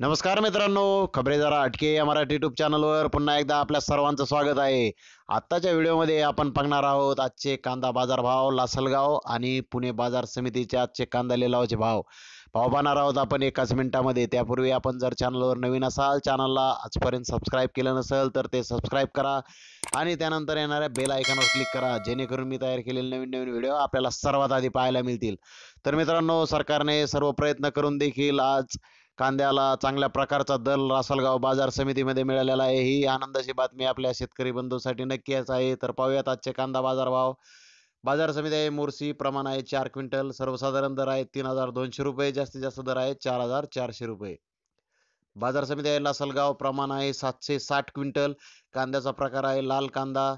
नमस्कार मित्रांनो खबरेदारा अटके या मराठी युट्यूब चॅनलवर पुन्हा एकदा आपल्या सर्वांचं स्वागत आहे आत्ताच्या व्हिडिओमध्ये आपण बघणार आहोत आजचे कांदा बाजार भाव लासलगाव आणि पुणे बाजार समितीचे आजचे कांदा लिलावाचे भाव भाव पाहणार आहोत आपण एकाच मिनिटामध्ये त्यापूर्वी आपण जर चॅनलवर नवीन असाल चॅनलला आजपर्यंत सबस्क्राईब केलं नसेल तर ते सबस्क्राईब करा आणि त्यानंतर येणाऱ्या बेल आयकॉनवर क्लिक करा जेणेकरून मी तयार केलेले नवीन नवीन व्हिडिओ आपल्याला सर्वात आधी पाहायला मिळतील तर मित्रांनो सरकारने सर्व प्रयत्न करून देखील आज कांद्याला चांगल्या प्रकारचा दर रासलगाव बाजार समितीमध्ये मिळालेला आहे ही आनंदाची बातमी आपल्या शेतकरी बंधूसाठी नक्कीच आहे तर पाहूयात आजचे कांदा बाजार भाव बाजार समिती आहे मोरसी प्रमाण आहे चार क्विंटल सर्वसाधारण दर आहे तीन हजार दोनशे रुपये जास्तीत जास्त दर आहे चार हजार चारशे रुपये बाजार समिती आहे लासलगाव प्रमाण आहे सातशे साठ क्विंटल कांद्याचा प्रकार आहे लाल कांदा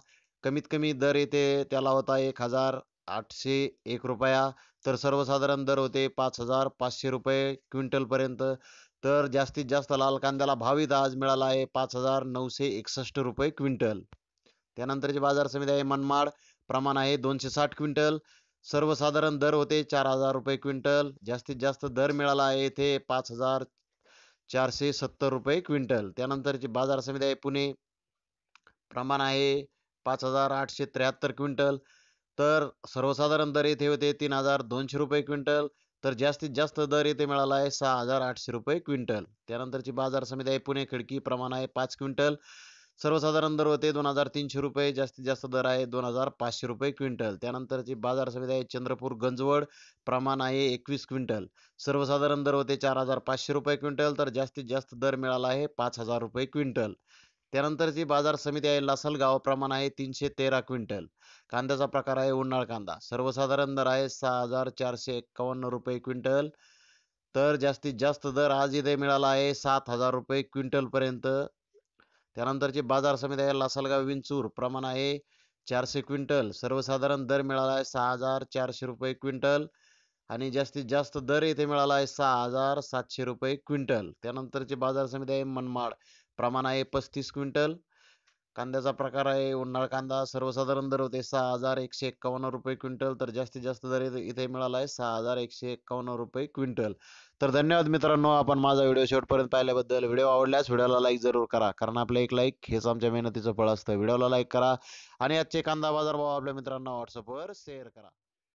कमीत कमी दर येते त्याला होता एक हजार आठशे एक रुपया तर सर्वसाधारण दर होते पाच हजार पाचशे रुपये क्विंटलपर्यंत तर जास्तीत जास्त लाल कांद्याला भाव आज मिळाला आहे पाच हजार नऊशे एकसष्ट रुपये क्विंटल त्यानंतरची बाजार समिती आहे मनमाड प्रमाण आहे दोनशे साठ क्विंटल सर्वसाधारण दर होते चार हजार रुपये क्विंटल जास्तीत जास्त दर मिळाला आहे येथे पाच हजार चारशे सत्तर रुपये क्विंटल त्यानंतरची बाजार समिती आहे पुणे प्रमाण आहे पाच हजार आठशे त्र्याहत्तर क्विंटल तर सर्वसाधारण दर येथे होते तीन हजार दोनशे रुपये क्विंटल तर जास्तीत जास्त दर येथे मिळाला आहे सहा हजार आठशे रुपये क्विंटल त्यानंतरची बाजार समिती आहे पुणे खिडकी प्रमाण आहे पाच क्विंटल सर्वसाधारण दर होते दोन हजार तीनशे रुपये जास्तीत जास्त दर आहे दोन हजार पाचशे रुपये क्विंटल त्यानंतरची बाजार समिती आहे चंद्रपूर गंजवड प्रमाण आहे एकवीस क्विंटल सर्वसाधारण दर होते चार हजार पाचशे रुपये क्विंटल तर जास्तीत जास्त दर मिळाला आहे पाच हजार रुपये क्विंटल त्यानंतरची बाजार समिती आहे लासलगाव प्रमाण आहे तीनशे तेरा क्विंटल कांद्याचा प्रकार आहे उन्हाळ कांदा सर्वसाधारण दर आहे सहा हजार चारशे एक्कावन्न रुपये क्विंटल तर जास्तीत जास्त दर आज इथे मिळाला आहे सात हजार रुपये पर्यंत त्यानंतरची बाजार समिती आहे लासलगाव विंचूर प्रमाण आहे चारशे क्विंटल सर्वसाधारण दर मिळाला आहे सहा हजार चारशे रुपये क्विंटल आणि जास्तीत जास्त दर इथे मिळाला आहे सहा हजार सातशे रुपये क्विंटल त्यानंतरची बाजार समिती आहे मनमाड प्रमाण आहे पस्तीस क्विंटल कांद्याचा प्रकार आहे उन्हाळ कांदा सर्वसाधारण दर होते सहा हजार एकशे एक्कावन्न रुपये क्विंटल तर जास्तीत जास्त दर इथे मिळाला आहे सहा हजार एकशे एक्कावन्न रुपये क्विंटल तर धन्यवाद मित्रांनो आपण माझा व्हिडिओ शेवटपर्यंत पाहिल्याबद्दल व्हिडिओ आवडल्यास व्हिडिओला लाईक जरूर करा कारण आपलं एक लाईक हेच आमच्या मेहनतीचं फळ असतं व्हिडिओला लाईक करा आणि आजचे कांदा बाजार भाव आपल्या मित्रांना व्हॉट्सअपवर शेअर करा